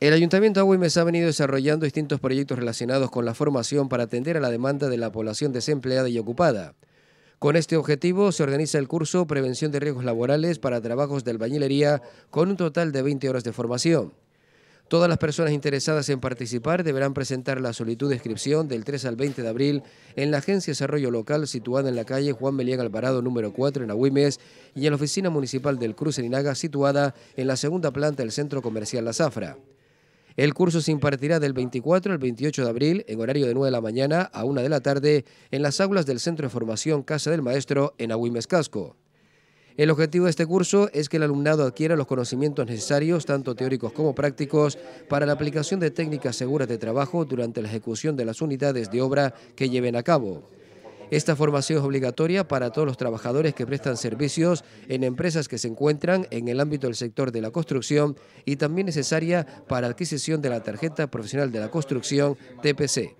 El Ayuntamiento de Agüimes ha venido desarrollando distintos proyectos relacionados con la formación para atender a la demanda de la población desempleada y ocupada. Con este objetivo se organiza el curso Prevención de Riesgos Laborales para Trabajos de Albañilería con un total de 20 horas de formación. Todas las personas interesadas en participar deberán presentar la solicitud de inscripción del 3 al 20 de abril en la Agencia de Desarrollo Local situada en la calle Juan Melián Alvarado número 4 en Agüimes y en la Oficina Municipal del Cruz Eninaga situada en la segunda planta del Centro Comercial La Zafra. El curso se impartirá del 24 al 28 de abril en horario de 9 de la mañana a 1 de la tarde en las aulas del Centro de Formación Casa del Maestro en Agüimes Casco. El objetivo de este curso es que el alumnado adquiera los conocimientos necesarios, tanto teóricos como prácticos, para la aplicación de técnicas seguras de trabajo durante la ejecución de las unidades de obra que lleven a cabo. Esta formación es obligatoria para todos los trabajadores que prestan servicios en empresas que se encuentran en el ámbito del sector de la construcción y también necesaria para adquisición de la tarjeta profesional de la construcción TPC.